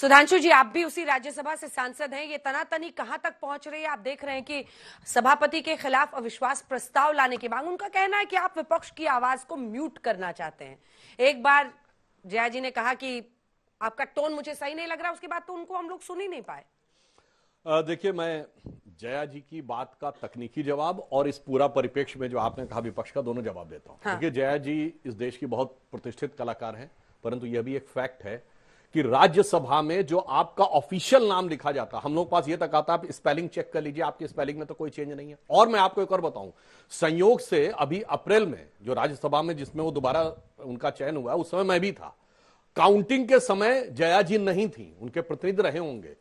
सुधांशु जी आप भी उसी राज्यसभा से सांसद हैं ये तनातनी कहां तक पहुंच रही है आप देख रहे हैं कि सभापति के खिलाफ अविश्वास प्रस्ताव लाने की मांग उनका कहना है कि आप विपक्ष की आवाज को म्यूट करना चाहते हैं एक बार जया जी ने कहा कि आपका टोन मुझे सही नहीं लग रहा उसके बाद तो उनको हम लोग सुन ही नहीं पाए देखिए मैं जया जी की बात का तकनीकी जवाब और इस पूरा परिप्रेक्ष में जो आपने कहा विपक्ष का दोनों जवाब देता हूं हाँ। जया जी इस देश की बहुत प्रतिष्ठित कलाकार हैं परंतु यह भी एक फैक्ट है कि राज्यसभा में जो आपका ऑफिशियल नाम लिखा जाता हम लोग पास ये तक आता आप स्पेलिंग चेक कर लीजिए आपकी स्पेलिंग में तो कोई चेंज नहीं है और मैं आपको एक और बताऊं संयोग से अभी अप्रैल में जो राज्यसभा में जिसमें वो दोबारा उनका चयन हुआ उस समय मैं भी था काउंटिंग के समय जया जी नहीं थी उनके प्रतिनिधि रहे होंगे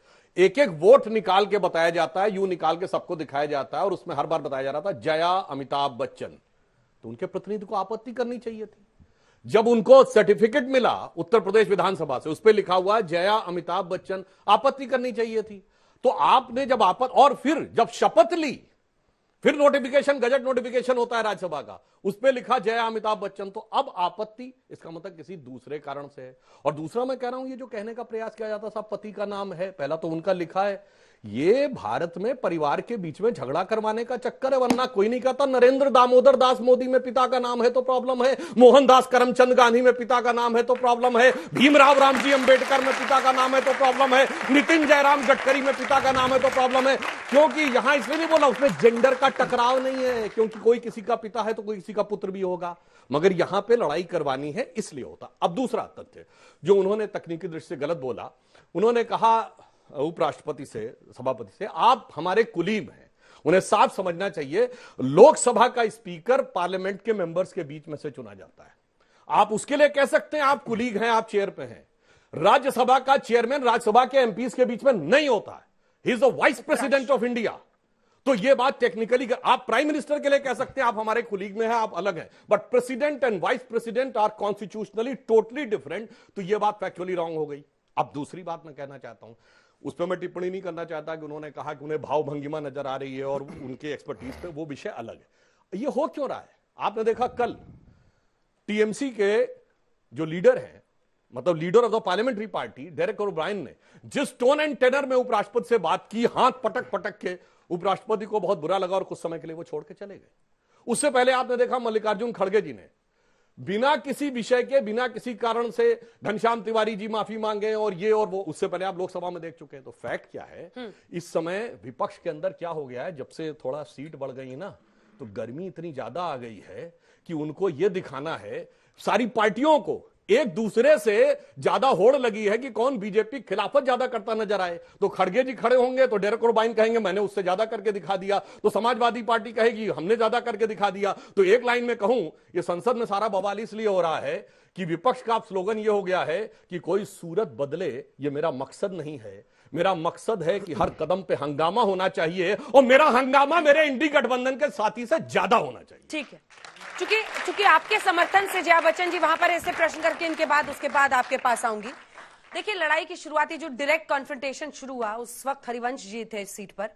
एक एक वोट निकाल के बताया जाता है यू निकाल के सबको दिखाया जाता है और उसमें हर बार बताया जा रहा था जया अमिताभ बच्चन तो उनके प्रतिनिधि को आपत्ति करनी चाहिए थी जब उनको सर्टिफिकेट मिला उत्तर प्रदेश विधानसभा से उस पर लिखा हुआ जया अमिताभ बच्चन आपत्ति करनी चाहिए थी तो आपने जब आपत और फिर जब शपथ ली फिर नोटिफिकेशन गजट नोटिफिकेशन होता है राज्यसभा का उस पर लिखा जया अमिताभ बच्चन तो अब आपत्ति इसका मतलब किसी दूसरे कारण से है और दूसरा मैं कह रहा हूं ये जो कहने का प्रयास किया जाता साहब पति का नाम है पहला तो उनका लिखा है ये भारत में परिवार के बीच में झगड़ा करवाने का चक्कर है वरना कोई नहीं कहता नरेंद्र दामोदर दास मोदी में पिता का नाम है तो प्रॉब्लम है मोहनदास करमचंद गांधी में पिता का नाम है तो प्रॉब्लम है भीमराव रामजी अंबेडकर में पिता का नाम है तो प्रॉब्लम है नितिन जयराम गडकरी में पिता का नाम है तो प्रॉब्लम है क्योंकि यहां इसलिए नहीं बोला उसमें जेंडर का टकराव नहीं है क्योंकि कोई किसी का पिता है तो कोई किसी का पुत्र भी होगा मगर यहां पर लड़ाई करवानी है इसलिए होता अब दूसरा तथ्य जो उन्होंने तकनीकी दृष्टि से गलत बोला उन्होंने कहा उपराष्ट्रपति से सभापति से आप हमारे कुलीम हैं उन्हें साफ समझना चाहिए लोकसभा का स्पीकर पार्लियामेंट के मेंबर्स के बीच में से चुना जाता है आप उसके लिए कह सकते हैं आप कुलीग हैं आप चेयर पे हैं राज्यसभा का चेयरमैन राज्यसभा के एमपीज के बीच में नहीं होता है he is the vice president of India तो यह बात टेक्निकली आप प्राइम मिनिस्टर के लिए कह सकते हैं आप हमारे कुलीग में हैं आप अलग हैं but president and vice president are constitutionally totally different तो यह बात फैक्चुअली रॉन्ग हो गई अब दूसरी बात मैं कहना चाहता हूं उस पर मैं टिप्पणी नहीं करना चाहता कि उन्होंने कहा कि उन्हें भाव भंगिमा नजर आ रही है और उनके एक्सपर्टीज पे वो विषय अलग है ये हो क्यों रहा है आपने देखा कल टीएमसी के जो लीडर हैं मतलब leader of the parliamentary party Derek O'Brien ने जिस टोन एंड टेनर में उपराष्ट्रपति से बात की हाथ पटक पटक के उपराष्ट्रपति को बहुत बुरा लगा और कुछ समय के लिए वो छोड़ के चले गए उससे पहले आपने देखा मल्लिकार्जुन खड़गे जी ने बिना किसी विषय के बिना किसी कारण से घनश्याम तिवारी जी माफी मांगे और ये और वो उससे पहले आप लोकसभा में देख चुके हैं तो फैक्ट क्या है हम्म। इस समय विपक्ष के अंदर क्या हो गया है जब से थोड़ा सीट बढ़ गई है ना तो गर्मी इतनी ज्यादा आ गई है कि उनको ये दिखाना है सारी पार्टियों को एक दूसरे से ज्यादा होड़ लगी है कि कौन बीजेपी खिलाफत ज्यादा करता नजर आए तो खड़गे जी खड़े होंगे तो डेरक उर्बाइन कहेंगे मैंने उससे ज्यादा करके दिखा दिया तो समाजवादी पार्टी कहेगी हमने ज्यादा करके दिखा दिया तो एक लाइन में कहूं ये संसद में सारा बवाल इसलिए हो रहा है कि विपक्ष का स्लोगन ये हो गया है कि कोई सूरत बदले ये मेरा मकसद नहीं है मेरा मकसद है कि हर कदम पे हंगामा होना चाहिए और मेरा हंगामा मेरे इंडी गठबंधन के साथी से ज्यादा होना चाहिए ठीक है चूंकि चूंकि आपके समर्थन से जया बच्चन जी वहां पर ऐसे प्रश्न करके इनके बाद उसके बाद आपके पास आऊंगी देखिए लड़ाई की शुरुआती जो डायरेक्ट कॉन्फ्रेंटेशन शुरू हुआ उस वक्त हरिवंश जी थे इस सीट पर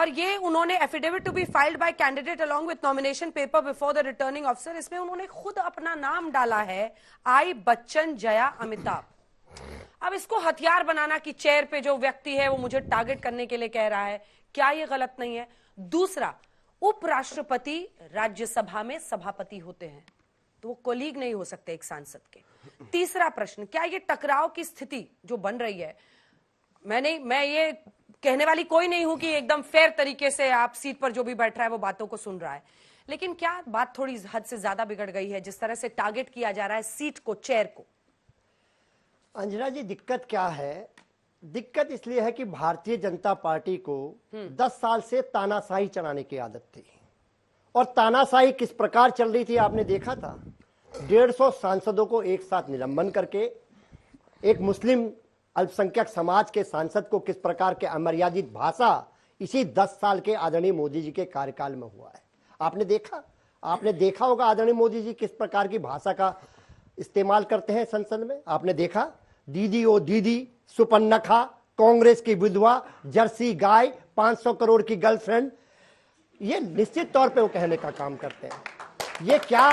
और ये उन्होंने affidavit to be filed by candidate along with nomination paper before the returning officer इसमें उन्होंने खुद अपना नाम डाला है आई बच्चन जया अमिताभ अब इसको हथियार बनाना कि चेयर पे जो व्यक्ति है वो मुझे टारगेट करने के लिए कह रहा है क्या ये गलत नहीं है दूसरा उपराष्ट्रपति राज्यसभा में सभापति होते हैं तो वो कोलीग नहीं हो सकते एक सांसद के तीसरा प्रश्न क्या ये टकराव की स्थिति जो बन रही है मैं नहीं मैं ये कहने वाली कोई नहीं हूं कि एकदम फेयर तरीके से आप सीट पर जो भी बैठ रहा है वो बातों को सुन रहा है लेकिन क्या बात थोड़ी हद से ज्यादा बिगड़ गई है जिस तरह से टारगेट किया जा रहा है सीट को चेयर को अंजना जी दिक्कत क्या है दिक्कत इसलिए है कि भारतीय जनता पार्टी को हम्म। दस साल से तानाशाही चलाने की आदत थी और तानाशाही किस प्रकार चल रही थी आपने देखा था डेढ़ सौ सांसदों को एक साथ निलंबन करके एक मुस्लिम अल्पसंख्यक समाज के सांसद को किस प्रकार के अमर्यादित भाषा इसी दस साल के आदरणीय मोदी जी के कार्यकाल में हुआ है आपने देखा आपने देखा होगा आदरणीय मोदी जी किस प्रकार की भाषा का इस्तेमाल करते हैं संसद में आपने देखा दीदी ओ दीदी सुपन्नखा कांग्रेस की विधवा जर्सी गाय 500 करोड़ की गर्लफ्रेंड ये निश्चित तौर पे वो कहने का काम करते हैं ये क्या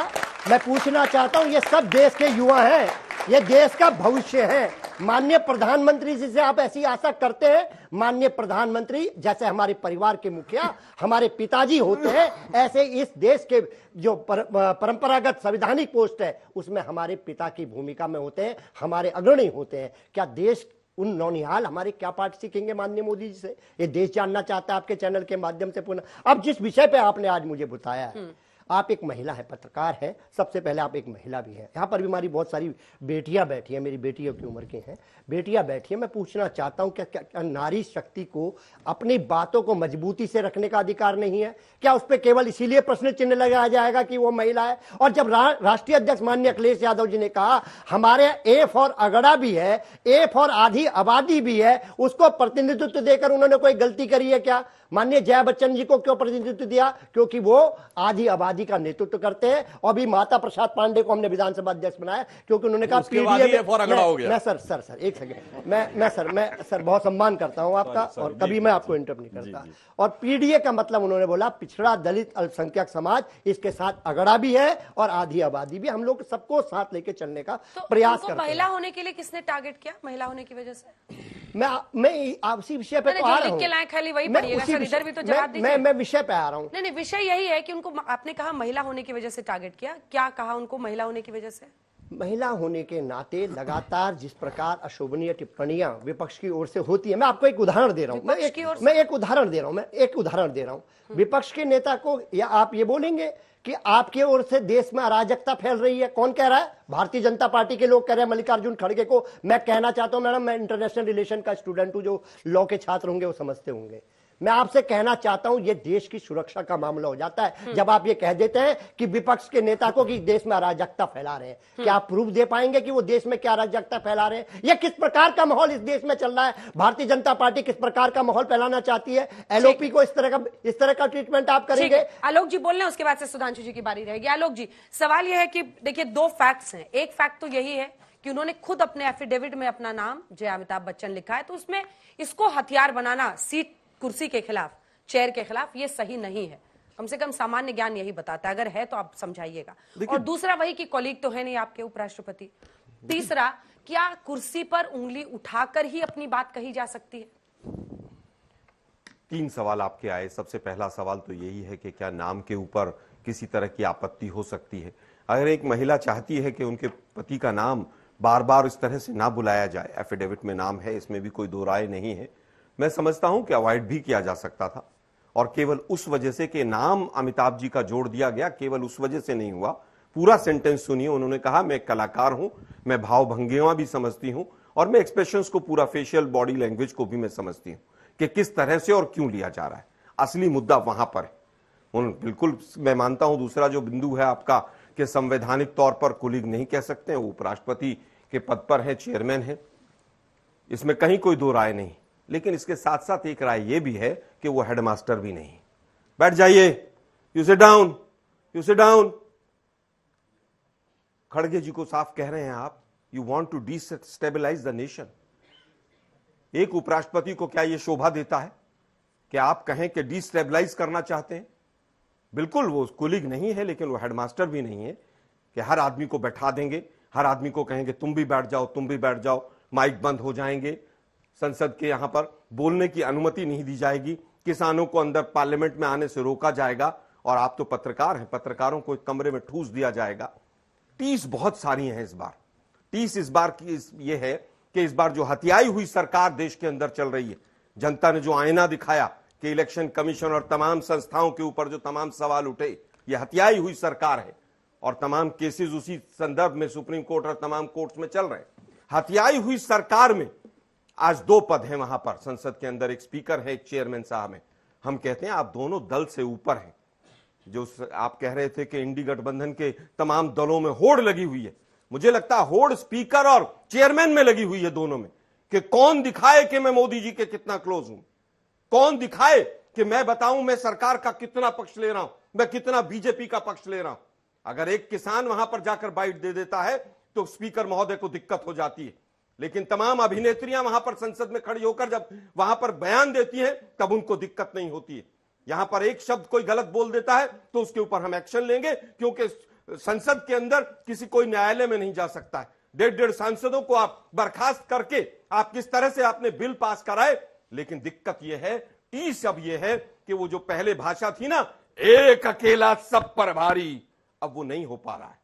मैं पूछना चाहता हूं ये सब देश के युवा हैं ये देश का भविष्य है माननीय प्रधानमंत्री जी से आप ऐसी आशा करते हैं माननीय प्रधानमंत्री जैसे हमारे परिवार के मुखिया हमारे पिताजी होते हैं ऐसे इस देश के जो पर, परंपरागत संविधानिक पोस्ट है उसमें हमारे पिता की भूमिका में होते हैं हमारे अग्रणी होते हैं क्या देश उन नौनिहाल हमारे क्या पाठ सीखेंगे माननीय मोदी जी से ये देश जानना चाहता है आपके चैनल के माध्यम से पुनः अब जिस विषय पे आपने आज मुझे बताया है हम्म। आप एक महिला है पत्रकार है सबसे पहले आप एक महिला भी हैं यहाँ पर भी हमारी बहुत सारी बेटियाँ बैठी हैं मेरी बेटियों की उम्र की हैं बेटियाँ बैठी हैं मैं पूछना चाहता हूँ क्या, क्या क्या नारी शक्ति को अपनी बातों को मजबूती से रखने का अधिकार नहीं है क्या उस पर केवल इसीलिए प्रश्न चिन्ह लगाया जाएगा कि वो महिला है और जब रा, राष्ट्रीय अध्यक्ष मान्य अखिलेश यादव जी ने कहा हमारे ए फॉर अगड़ा भी है ए फॉर आधी आबादी भी है उसको प्रतिनिधित्व देकर उन्होंने कोई गलती करी है क्या माननीय जया बच्चन जी को क्यों प्रतिनिधित्व दिया क्योंकि वो आधी आबादी आदि का नेतृत्व करते हैं और अभी माता प्रसाद पांडे को हमने विधानसभा अध्यक्ष बनाया क्योंकि उन्होंने कहा पीडीए मैं, मैं सर सर सर एक सेकेंड मैं मैं सर मैं सर बहुत सम्मान करता हूं आपका और कभी मैं आपको इंटरव्यू नहीं करता और पीडीए का मतलब उन्होंने बोला पिछड़ा दलित अल्पसंख्यक समाज इसके साथ अगड़ा भी है और आधी आबादी भी हम लोग सबको साथ लेके चलने का तो प्रयास कर महिला होने के लिए किसने टारगेट किया महिला होने की वजह से मैं मैं आपसी विषय पे तो आ रहा हूँ मैं, तो मैं विषय पे आ रहा हूँ नहीं नहीं विषय यही है कि उनको आपने कहा महिला होने की वजह से टारगेट किया क्या कहा उनको महिला होने की वजह से महिला होने के नाते लगातार जिस प्रकार अशोभनीय टिप्पणियां विपक्ष की ओर से होती है मैं आपको एक उदाहरण दे रहा हूं मैं एक मैं एक उदाहरण दे रहा हूं मैं एक उदाहरण दे रहा हूं विपक्ष के नेता को या आप ये बोलेंगे कि आपके ओर से देश में अराजकता फैल रही है कौन कह रहा है भारतीय जनता पार्टी के लोग कह रहे हैं मल्लिकार्जुन खड़गे को मैं कहना चाहता हूं मैडम मैं इंटरनेशनल रिलेशन का स्टूडेंट हूं जो लॉ के छात्र होंगे वो समझते होंगे मैं आपसे कहना चाहता हूं ये देश की सुरक्षा का मामला हो जाता है हम्म। जब आप ये कह देते हैं कि विपक्ष के नेता को कि देश में अराजकता फैला रहे हैं हम्म। क्या आप प्रूफ दे पाएंगे कि वो देश में क्या अराजकता फैला रहे हैं यह किस प्रकार का माहौल इस देश में चल रहा है भारतीय जनता पार्टी किस प्रकार का माहौल फैलाना चाहती है एलओपी को इस तरह का इस तरह का ट्रीटमेंट आप करेंगे आलोक जी बोल रहे उसके बाद से सुधांशु जी की बारी रहेगी आलोक जी सवाल यह है कि देखिए दो फैक्ट्स हैं एक फैक्ट तो यही है कि उन्होंने खुद अपने एफिडेविट में अपना नाम जय अमिताभ बच्चन लिखा है तो उसमें इसको हथियार बनाना सीट कुर्सी के खिलाफ चेयर के खिलाफ ये सही नहीं है कम से कम सामान्य ज्ञान यही बताता है अगर है तो आप समझाइएगा और दूसरा वही कि कॉलीग तो है नहीं आपके उपराष्ट्रपति तीसरा क्या कुर्सी पर उंगली उठाकर ही अपनी बात कही जा सकती है तीन सवाल आपके आए सबसे पहला सवाल तो यही है कि क्या नाम के ऊपर किसी तरह की आपत्ति हो सकती है अगर एक महिला चाहती है कि उनके पति का नाम बार बार इस तरह से ना बुलाया जाए एफिडेविट में नाम है इसमें भी कोई दो राय नहीं है मैं समझता हूं कि अवॉइड भी किया जा सकता था और केवल उस वजह से कि नाम अमिताभ जी का जोड़ दिया गया केवल उस वजह से नहीं हुआ पूरा सेंटेंस सुनिए उन्होंने कहा मैं कलाकार हूं मैं भावभंगियां भी समझती हूं और मैं एक्सप्रेशन को पूरा फेशियल बॉडी लैंग्वेज को भी मैं समझती हूं कि किस तरह से और क्यों लिया जा रहा है असली मुद्दा वहां पर है उन बिल्कुल मैं मानता हूं दूसरा जो बिंदु है आपका कि संवैधानिक तौर पर कुलीग नहीं कह सकते उपराष्ट्रपति के पद पर है चेयरमैन है इसमें कहीं कोई दो राय नहीं लेकिन इसके साथ साथ एक राय यह भी है कि वो हेडमास्टर भी नहीं बैठ जाइए यू से डाउन यू से डाउन खड़गे जी को साफ कह रहे हैं आप you want to destabilise the nation एक उपराष्ट्रपति को क्या यह शोभा देता है कि आप कहें कि डिस्टेबलाइज करना चाहते हैं बिल्कुल वो कुलिग नहीं है लेकिन वो हेडमास्टर भी नहीं है कि हर आदमी को बैठा देंगे हर आदमी को कहेंगे तुम भी बैठ जाओ तुम भी बैठ जाओ माइक बंद हो जाएंगे संसद के यहां पर बोलने की अनुमति नहीं दी जाएगी किसानों को अंदर पार्लियामेंट में आने से रोका जाएगा और आप तो पत्रकार हैं पत्रकारों को एक कमरे में ठूस दिया जाएगा टीस बहुत सारी हैं इस बार टीस इस बार की इस ये है कि इस बार जो हत्याई हुई सरकार देश के अंदर चल रही है जनता ने जो आईना दिखाया कि इलेक्शन कमीशन और तमाम संस्थाओं के ऊपर जो तमाम सवाल उठे ये हत्याई हुई सरकार है और तमाम केसेस उसी संदर्भ में सुप्रीम कोर्ट और तमाम कोर्ट में चल रहे हैं हत्याई हुई सरकार में आज दो पद हैं वहां पर संसद के अंदर एक स्पीकर है एक चेयरमैन साहब है हम कहते हैं आप दोनों दल से ऊपर हैं जो आप कह रहे थे कि इंडी गठबंधन के तमाम दलों में होड़ लगी हुई है मुझे लगता है होड़ स्पीकर और चेयरमैन में लगी हुई है दोनों में कि कौन दिखाए कि मैं मोदी जी के कितना क्लोज हूं कौन दिखाए कि मैं बताऊं मैं सरकार का कितना पक्ष ले रहा हूं मैं कितना बीजेपी का पक्ष ले रहा हूं अगर एक किसान वहां पर जाकर बाइट दे देता है तो स्पीकर महोदय को दिक्कत हो जाती है लेकिन तमाम अभिनेत्रियां वहां पर संसद में खड़ी होकर जब वहां पर बयान देती हैं तब उनको दिक्कत नहीं होती है यहां पर एक शब्द कोई गलत बोल देता है तो उसके ऊपर हम एक्शन लेंगे क्योंकि संसद के अंदर किसी कोई न्यायालय में नहीं जा सकता है डेढ़ डेढ़ सांसदों को आप बर्खास्त करके आप किस तरह से आपने बिल पास कराए लेकिन दिक्कत यह है टी सब यह है कि वो जो पहले भाषा थी ना एक अकेला सब पर भारी अब वो नहीं हो पा रहा है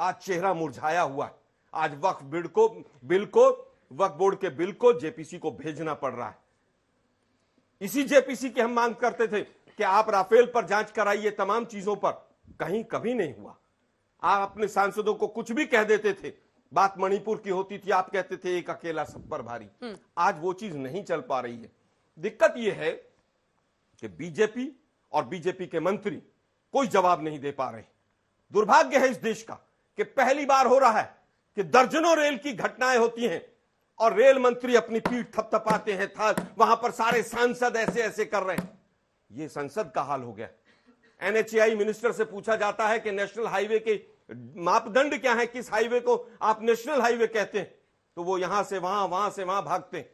आज चेहरा मुरझाया हुआ है आज वक्फ बिल को बिल को वक्फ बोर्ड के बिल को जेपीसी को भेजना पड़ रहा है इसी जेपीसी की हम मांग करते थे कि आप राफेल पर जांच कराइए तमाम चीजों पर कहीं कभी नहीं हुआ आप अपने सांसदों को कुछ भी कह देते थे बात मणिपुर की होती थी आप कहते थे एक अकेला सब पर भारी हम्म। आज वो चीज नहीं चल पा रही है दिक्कत यह है कि बीजेपी और बीजेपी के मंत्री कोई जवाब नहीं दे पा रहे दुर्भाग्य है इस देश का कि पहली बार हो रहा है कि दर्जनों रेल की घटनाएं होती हैं और रेल मंत्री अपनी पीठ थपथपाते हैं था वहां पर सारे सांसद ऐसे ऐसे कर रहे हैं ये संसद का हाल हो गया एनएचआई मिनिस्टर से पूछा जाता है कि नेशनल हाईवे के मापदंड क्या है किस हाईवे को आप नेशनल हाईवे कहते हैं तो वो यहां से वहां वहां से वहां भागते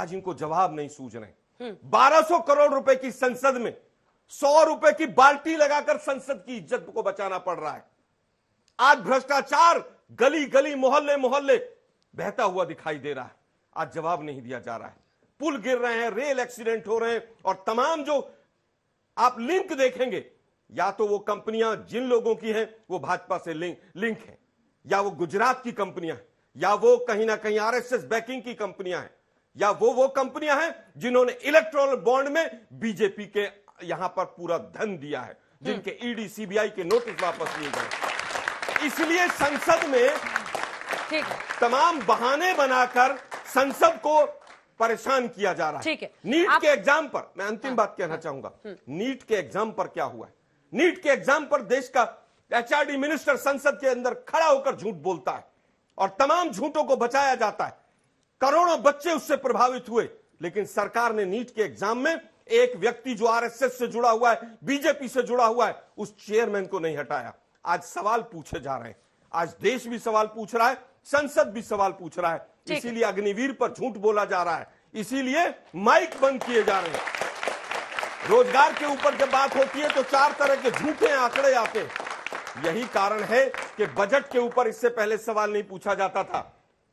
आज इनको जवाब नहीं सूझ रहे हम्म। सौ करोड़ रुपए की संसद में सौ रुपए की बाल्टी लगाकर संसद की इज्जत को बचाना पड़ रहा है आज भ्रष्टाचार गली गली मोहल्ले मोहल्ले बहता हुआ दिखाई दे रहा है आज जवाब नहीं दिया जा रहा है पुल गिर रहे हैं रेल एक्सीडेंट हो रहे हैं और तमाम जो आप लिंक देखेंगे या तो वो कंपनियां जिन लोगों की हैं वो भाजपा से लिंक लिंक है या वो गुजरात की कंपनियां या वो कहीं ना कहीं आरएसएस बैकिंग की कंपनियां हैं या वो वो कंपनियां हैं जिन्होंने इलेक्ट्रॉनिक बॉन्ड में बीजेपी के यहां पर पूरा धन दिया है जिनके ईडी सीबीआई के नोटिस वापस लिए गए इसलिए संसद में तमाम बहाने बनाकर संसद को परेशान किया जा रहा है ठीक है नीट आप... के एग्जाम पर मैं अंतिम हाँ, बात कहना हाँ, चाहूंगा नीट के एग्जाम पर क्या हुआ है नीट के एग्जाम पर देश का एचआरडी मिनिस्टर संसद के अंदर खड़ा होकर झूठ बोलता है और तमाम झूठों को बचाया जाता है करोड़ों बच्चे उससे प्रभावित हुए लेकिन सरकार ने नीट के एग्जाम में एक व्यक्ति जो आरएसएस से जुड़ा हुआ है बीजेपी से जुड़ा हुआ है उस चेयरमैन को नहीं हटाया आज सवाल पूछे जा रहे हैं आज देश भी सवाल पूछ रहा है संसद भी सवाल पूछ रहा है इसीलिए अग्निवीर पर झूठ बोला जा रहा है इसीलिए माइक बंद किए जा रहे हैं रोजगार के ऊपर जब बात होती है तो चार तरह के झूठे आंकड़े आते यही कारण है कि बजट के ऊपर इससे पहले सवाल नहीं पूछा जाता था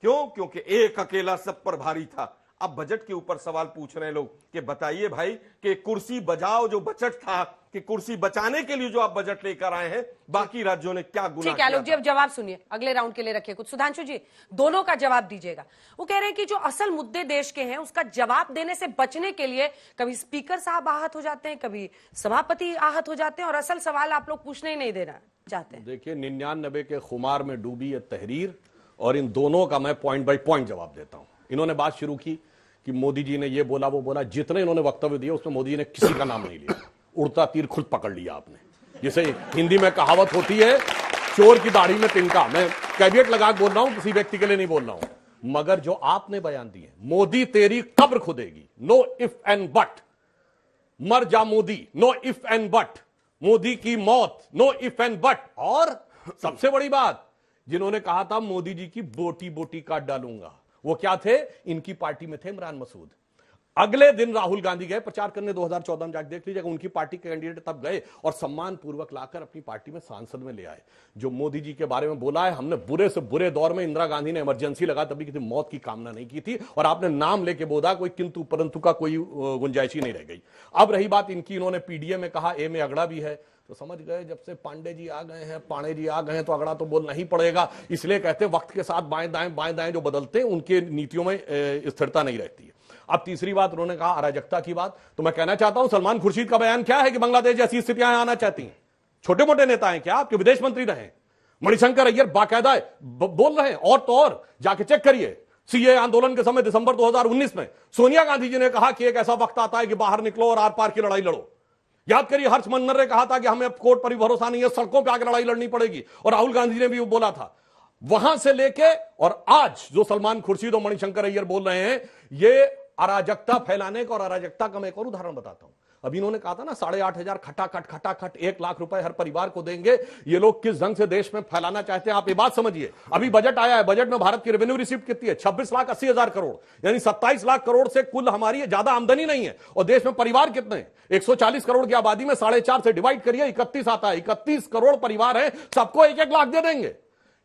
क्यों क्योंकि एक अकेला सब पर भारी था अब बजट के ऊपर सवाल पूछ रहे हैं लोग कि बताइए भाई कि कुर्सी बजाओ जो बजट था कि कुर्सी बचाने के लिए जो आप बजट लेकर आए हैं बाकी राज्यों ने क्या गुना ठीक है आलोक जी अब जवाब सुनिए अगले राउंड के लिए रखिए कुछ सुधांशु जी दोनों का जवाब दीजिएगा वो कह रहे हैं कि जो असल मुद्दे देश के हैं उसका जवाब देने से बचने के लिए कभी स्पीकर साहब आहत हो जाते हैं कभी सभापति आहत हो जाते हैं और असल सवाल आप लोग पूछने ही नहीं देना चाहते हैं देखिए निन्यानबे के खुमार में डूबी है तहरीर और इन दोनों का मैं पॉइंट बाई पॉइंट जवाब देता हूं इन्होंने बात शुरू की कि मोदी जी ने ये बोला वो बोला जितने इन्होंने वक्तव्य दिए उसमें मोदी जी ने किसी का नाम नहीं लिया उड़ता तीर खुद पकड़ लिया आपने जिसे हिंदी में कहावत होती है चोर की दाढ़ी में तिनका मैं कैबिनेट लगा बोल रहा हूं किसी व्यक्ति के लिए नहीं बोल रहा हूं मगर जो आपने बयान दिए मोदी तेरी कब्र खुदेगी नो इफ एंड बट मर जा Modi no if and but Modi की मौत नो इफ एंड बट और सबसे बड़ी बात जिन्होंने कहा था मोदी जी की बोटी बोटी काट डालूंगा वो क्या थे इनकी पार्टी में थे इमरान मसूद अगले दिन राहुल गांधी गए प्रचार करने 2014 में जाकर देख लीजिएगा उनकी पार्टी के कैंडिडेट तब गए और सम्मान पूर्वक लाकर अपनी पार्टी में सांसद में ले आए जो मोदी जी के बारे में बोला है हमने बुरे से बुरे दौर में इंदिरा गांधी ने इमरजेंसी लगा तभी किसी मौत की कामना नहीं की थी और आपने नाम लेके बोला कोई किंतु परंतु का कोई गुंजाइश ही नहीं रह गई अब रही बात इनकी इन्होंने पीडीए में कहा ए में अगड़ा भी है तो समझ गए जब से पांडे जी आ गए हैं पांडे जी आ गए हैं तो अगड़ा तो बोलना ही पड़ेगा इसलिए कहते वक्त के साथ बाएं दाएं बाएं दाएं जो बदलते हैं उनके नीतियों में स्थिरता नहीं रहती है अब तीसरी बात उन्होंने कहा अराजकता की बात तो मैं कहना चाहता हूं सलमान खुर्शीद का बयान क्या है कि बांग्लादेश जैसी स्थितियां आना चाहती हैं छोटे मोटे नेता हैं क्या आपके विदेश मंत्री रहे मणिशंकर अय्यर बाकायदा बोल रहे हैं और तो और जाके चेक करिए सीए आंदोलन के समय दिसंबर 2019 में सोनिया गांधी जी ने कहा कि एक ऐसा वक्त आता है कि बाहर निकलो और आर पार की लड़ाई लड़ो याद करिए हर्ष मन्नर ने कहा था कि हमें कोर्ट पर भी भरोसा नहीं है सड़कों पर आगे लड़ाई लड़नी पड़ेगी और राहुल गांधी ने भी बोला था वहां से लेके और आज जो सलमान खुर्शीद और मणिशंकर अय्यर बोल रहे हैं ये अराजकता फैलाने का और अराजकता का मैं एक और उदाहरण बताता हूं अब इन्होंने कहा था ना साढ़े आठ हजार खटाखट खटाखट एक लाख रुपए हर परिवार को देंगे ये लोग किस ढंग से देश में फैलाना चाहते हैं आप ये बात समझिए अभी बजट आया है बजट में भारत की रेवेन्यू रिसीव कितनी है छब्बीस लाख अस्सी हजार करोड़ यानी सत्ताईस लाख करोड़ से कुल हमारी ज्यादा आमदनी नहीं है और देश में परिवार कितने एक करोड़ की आबादी में साढ़े से डिवाइड करिए इकतीस आता है इकतीस करोड़ परिवार है सबको एक एक लाख दे देंगे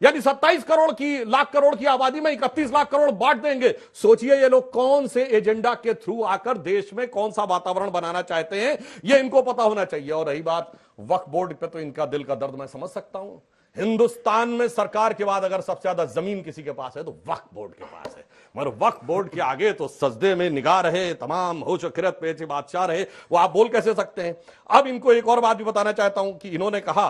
यानी सत्ताईस करोड़ की लाख करोड़ की आबादी में इकतीस लाख करोड़ बांट देंगे सोचिए ये लोग कौन से एजेंडा के थ्रू आकर देश में कौन सा वातावरण बनाना चाहते हैं ये इनको पता होना चाहिए और रही बात वक्त बोर्ड पे तो इनका दिल का दर्द मैं समझ सकता हूं हिंदुस्तान में सरकार के बाद अगर सबसे ज्यादा जमीन किसी के पास है तो वक्त बोर्ड के पास है मगर वक्त बोर्ड के आगे तो सजदे में निगाह रहे तमाम होश अखिरत पे बादशाह रहे वो आप बोल कैसे सकते हैं अब इनको एक और बात भी बताना चाहता हूं कि इन्होंने कहा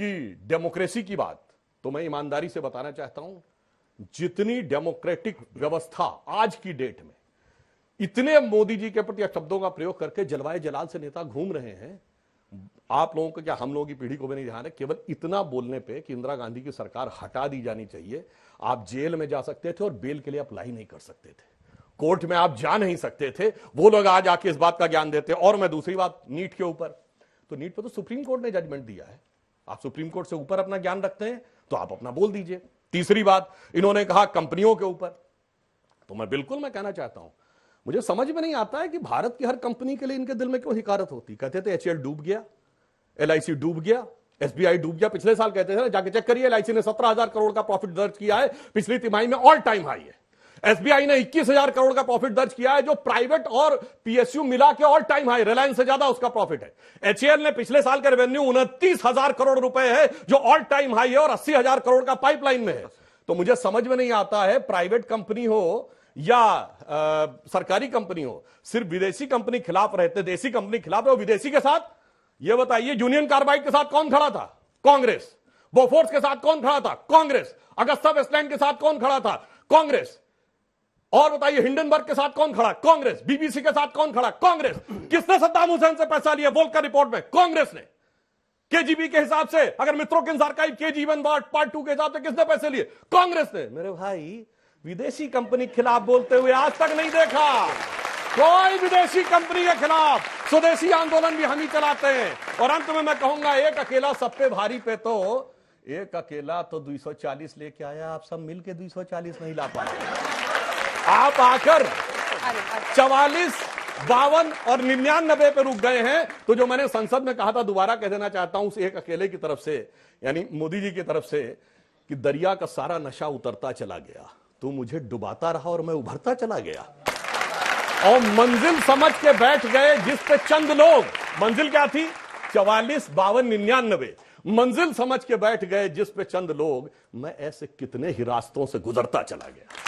कि डेमोक्रेसी की बात तो मैं ईमानदारी से बताना चाहता हूं जितनी डेमोक्रेटिक व्यवस्था आज की डेट में इतने मोदी जी के प्रति शब्दों का प्रयोग करके जलवाए जलाल से नेता घूम रहे हैं आप लोगों को क्या हम लोगों की पीढ़ी को भी नहीं ध्यान है केवल इतना बोलने पे कि इंदिरा गांधी की सरकार हटा दी जानी चाहिए आप जेल में जा सकते थे और बेल के लिए अप्लाई नहीं कर सकते थे कोर्ट में आप जा नहीं सकते थे वो लोग आज आके इस बात का ज्ञान देते और मैं दूसरी बात नीट के ऊपर तो नीट पर तो सुप्रीम कोर्ट ने जजमेंट दिया है आप सुप्रीम कोर्ट से ऊपर अपना ज्ञान रखते हैं तो आप अपना बोल दीजिए तीसरी बात इन्होंने कहा कंपनियों के ऊपर तो मैं बिल्कुल मैं कहना चाहता हूं मुझे समझ में नहीं आता है कि भारत की हर कंपनी के लिए इनके दिल में क्यों हिकारत होती कहते थे एच डूब गया एल डूब गया एसबीआई डूब गया पिछले साल कहते थे ना जाके चेक करिए एल ने सत्रह हजार करोड़ का प्रॉफिट दर्ज किया है पिछली तिमाही में ऑल टाइम हाई है एसबीआई ने 21,000 करोड़ का प्रॉफिट दर्ज किया है जो प्राइवेट और पीएसयू मिला के ऑल टाइम हाई रिलायंस से ज्यादा उसका प्रॉफिट है एचएल ने पिछले साल का रेवेन्यू उनतीस करोड़ रुपए है जो ऑल टाइम हाई है और अस्सी करोड़ का पाइपलाइन में है तो मुझे समझ में नहीं आता है प्राइवेट कंपनी हो या आ, सरकारी कंपनी हो सिर्फ विदेशी कंपनी खिलाफ रहते देशी कंपनी खिलाफ रहे विदेशी के साथ यह बताइए यूनियन कार्बाइड के साथ कौन खड़ा था कांग्रेस बोफोर्स के साथ कौन खड़ा था कांग्रेस अगस्ता वेस्टलैंड के साथ कौन खड़ा था कांग्रेस और बताइए हिंडनबर्ग के साथ कौन खड़ा कांग्रेस बीबीसी के साथ कौन खड़ा कांग्रेस किसने सद्दाम हुसैन से पैसा लिया वोल्कर रिपोर्ट में कांग्रेस ने केजीबी के हिसाब से अगर मित्रों के के केजी वन पार्ट टू के हिसाब से किसने पैसे लिए कांग्रेस ने मेरे भाई विदेशी कंपनी के खिलाफ बोलते हुए आज तक नहीं देखा कोई विदेशी कंपनी के खिलाफ स्वदेशी आंदोलन भी हम ही चलाते हैं और अंत में मैं कहूंगा एक अकेला सब पे भारी पे तो एक अकेला तो 240 लेके आया आप सब मिलके 240 नहीं ला पाए आप आकर चवालीस बावन और निन्यानबे पे रुक गए हैं तो जो मैंने संसद में कहा था दोबारा कह देना चाहता हूं उस एक अकेले की तरफ से यानी मोदी जी की तरफ से कि दरिया का सारा नशा उतरता चला गया तू मुझे डुबाता रहा और मैं उभरता चला गया और मंजिल समझ के बैठ गए जिस पे चंद लोग मंजिल क्या थी चवालीस बावन निन्यानबे मंजिल समझ के बैठ गए जिस पे चंद लोग मैं ऐसे कितने ही रास्तों से गुजरता चला गया